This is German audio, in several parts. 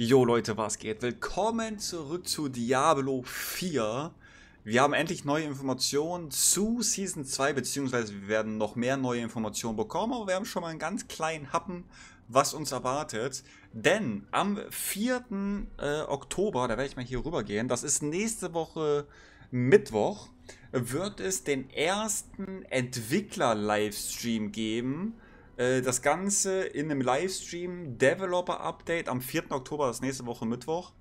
Jo Leute, was geht? Willkommen zurück zu Diablo 4. Wir haben endlich neue Informationen zu Season 2, beziehungsweise wir werden noch mehr neue Informationen bekommen, aber wir haben schon mal einen ganz kleinen Happen, was uns erwartet. Denn am 4. Äh, Oktober, da werde ich mal hier rüber gehen, das ist nächste Woche Mittwoch, wird es den ersten Entwickler-Livestream geben, äh, das Ganze in einem Livestream, Developer Update am 4. Oktober, das nächste Woche Mittwoch.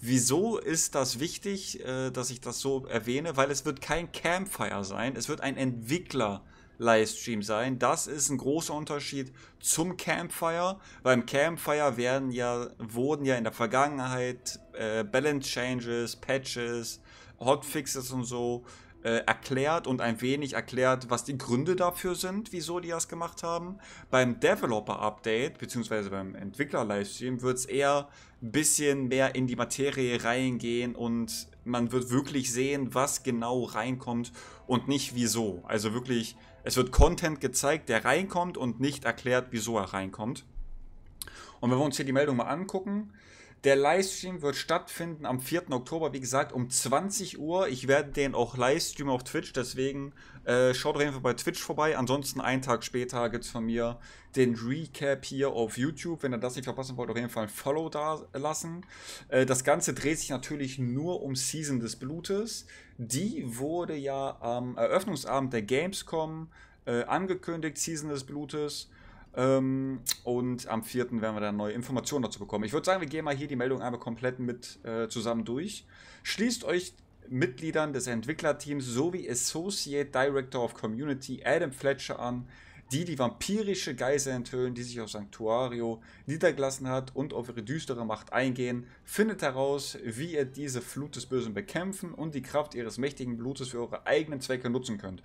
Wieso ist das wichtig, äh, dass ich das so erwähne? Weil es wird kein Campfire sein, es wird ein Entwickler-Livestream sein. Das ist ein großer Unterschied zum Campfire. Beim Campfire werden ja, wurden ja in der Vergangenheit äh, Balance Changes, Patches, Hotfixes und so äh, erklärt und ein wenig erklärt, was die Gründe dafür sind, wieso die das gemacht haben. Beim Developer-Update, beziehungsweise beim Entwickler-Livestream, wird es eher ein bisschen mehr in die Materie reingehen und man wird wirklich sehen, was genau reinkommt und nicht wieso. Also wirklich, es wird Content gezeigt, der reinkommt und nicht erklärt, wieso er reinkommt. Und wenn wir uns hier die Meldung mal angucken, der Livestream wird stattfinden am 4. Oktober, wie gesagt, um 20 Uhr. Ich werde den auch livestreamen auf Twitch, deswegen äh, schaut auf jeden Fall bei Twitch vorbei. Ansonsten einen Tag später gibt es von mir den Recap hier auf YouTube. Wenn ihr das nicht verpassen wollt, auf jeden Fall ein Follow da lassen. Äh, das Ganze dreht sich natürlich nur um Season des Blutes. Die wurde ja am Eröffnungsabend der Gamescom äh, angekündigt, Season des Blutes. Ähm, und am 4. werden wir dann neue Informationen dazu bekommen. Ich würde sagen, wir gehen mal hier die Meldung einmal komplett mit äh, zusammen durch. Schließt euch Mitgliedern des Entwicklerteams sowie Associate Director of Community Adam Fletcher an, die die vampirische Geister enthüllen, die sich auf Sanctuario niedergelassen hat und auf ihre düstere Macht eingehen, findet heraus, wie ihr diese Flut des Bösen bekämpfen und die Kraft ihres mächtigen Blutes für eure eigenen Zwecke nutzen könnt.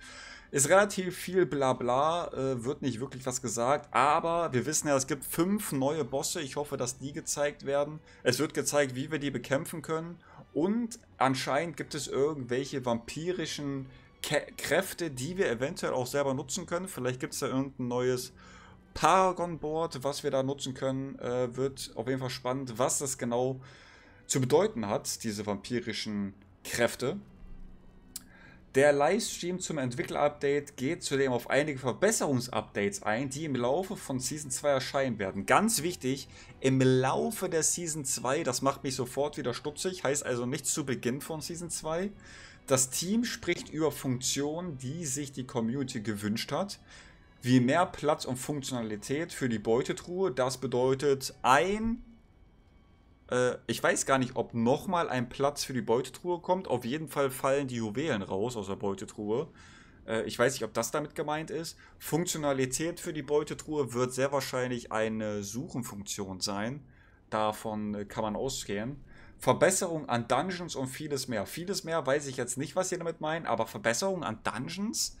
Ist relativ viel Blabla, äh, wird nicht wirklich was gesagt, aber wir wissen ja, es gibt fünf neue Bosse. Ich hoffe, dass die gezeigt werden. Es wird gezeigt, wie wir die bekämpfen können. Und anscheinend gibt es irgendwelche vampirischen Kräfte, die wir eventuell auch selber nutzen können. Vielleicht gibt es da irgendein neues Paragon-Board, was wir da nutzen können. Äh, wird auf jeden Fall spannend, was das genau zu bedeuten hat, diese vampirischen Kräfte. Der Livestream zum Entwickler-Update geht zudem auf einige Verbesserungs-Updates ein, die im Laufe von Season 2 erscheinen werden. Ganz wichtig, im Laufe der Season 2, das macht mich sofort wieder stutzig, heißt also nicht zu Beginn von Season 2, das Team spricht über Funktionen, die sich die Community gewünscht hat. Wie mehr Platz und Funktionalität für die Beutetruhe, das bedeutet ein äh, ich weiß gar nicht, ob nochmal ein Platz für die Beutetruhe kommt. Auf jeden Fall fallen die Juwelen raus aus der Beutetruhe. Äh, ich weiß nicht, ob das damit gemeint ist. Funktionalität für die Beutetruhe wird sehr wahrscheinlich eine Suchenfunktion sein. Davon äh, kann man ausgehen. Verbesserung an Dungeons und vieles mehr. Vieles mehr weiß ich jetzt nicht, was ihr damit meint, aber Verbesserung an Dungeons?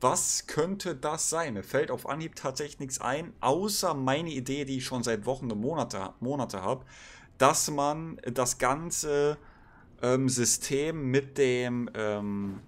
Was könnte das sein? Mir fällt auf Anhieb tatsächlich nichts ein, außer meine Idee, die ich schon seit Wochen und Monate, Monate habe, dass man das ganze ähm, System mit dem ähm,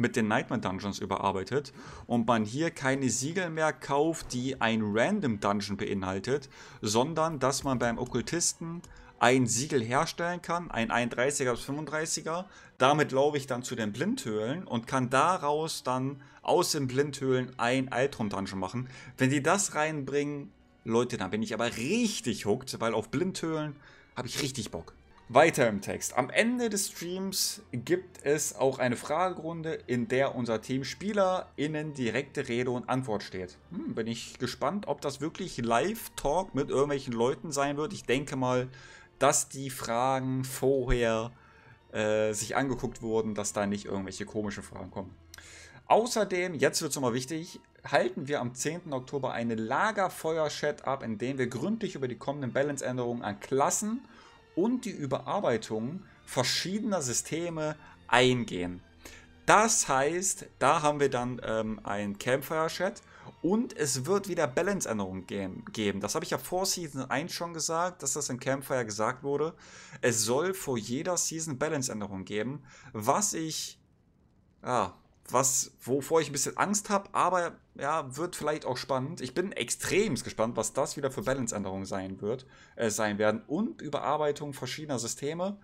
mit den Nightmare Dungeons überarbeitet und man hier keine Siegel mehr kauft, die ein Random Dungeon beinhaltet, sondern dass man beim Okkultisten ein Siegel herstellen kann, ein 31er bis 35er. Damit laufe ich dann zu den Blindhöhlen und kann daraus dann aus den Blindhöhlen ein Altrum-Dungeon machen. Wenn die das reinbringen, Leute, dann bin ich aber richtig hooked, weil auf Blindhöhlen habe ich richtig Bock. Weiter im Text. Am Ende des Streams gibt es auch eine Fragerunde, in der unser Team SpielerInnen direkte Rede und Antwort steht. Hm, bin ich gespannt, ob das wirklich Live-Talk mit irgendwelchen Leuten sein wird. Ich denke mal, dass die Fragen vorher äh, sich angeguckt wurden, dass da nicht irgendwelche komischen Fragen kommen. Außerdem, jetzt wird es nochmal wichtig, halten wir am 10. Oktober eine Lagerfeuer-Chat ab, in dem wir gründlich über die kommenden Balance-Änderungen an Klassen und die Überarbeitung verschiedener Systeme eingehen. Das heißt, da haben wir dann ähm, ein Campfire-Chat, und es wird wieder Balance-Änderungen geben. Das habe ich ja vor Season 1 schon gesagt, dass das in Campfire gesagt wurde. Es soll vor jeder Season Balance-Änderungen geben. Was ich. Ja, was, wovor ich ein bisschen Angst habe, aber ja, wird vielleicht auch spannend. Ich bin extrem gespannt, was das wieder für Balance-Änderungen sein wird, äh, sein werden und Überarbeitung verschiedener Systeme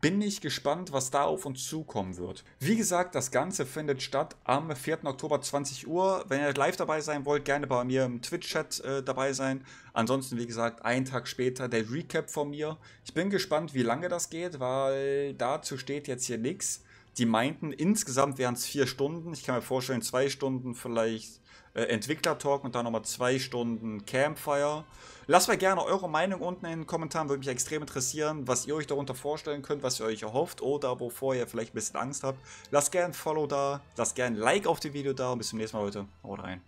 bin ich gespannt, was da auf uns zukommen wird. Wie gesagt, das Ganze findet statt am 4. Oktober 20 Uhr. Wenn ihr live dabei sein wollt, gerne bei mir im Twitch-Chat äh, dabei sein. Ansonsten, wie gesagt, einen Tag später der Recap von mir. Ich bin gespannt, wie lange das geht, weil dazu steht jetzt hier nichts. Die meinten, insgesamt wären es vier Stunden. Ich kann mir vorstellen, zwei Stunden vielleicht äh, Entwickler-Talk und dann nochmal zwei Stunden Campfire. Lasst mal gerne eure Meinung unten in den Kommentaren, würde mich extrem interessieren, was ihr euch darunter vorstellen könnt, was ihr euch erhofft oder wovor ihr vielleicht ein bisschen Angst habt. Lasst gerne ein Follow da, lasst gerne ein Like auf dem Video da und bis zum nächsten Mal, Leute. Haut rein.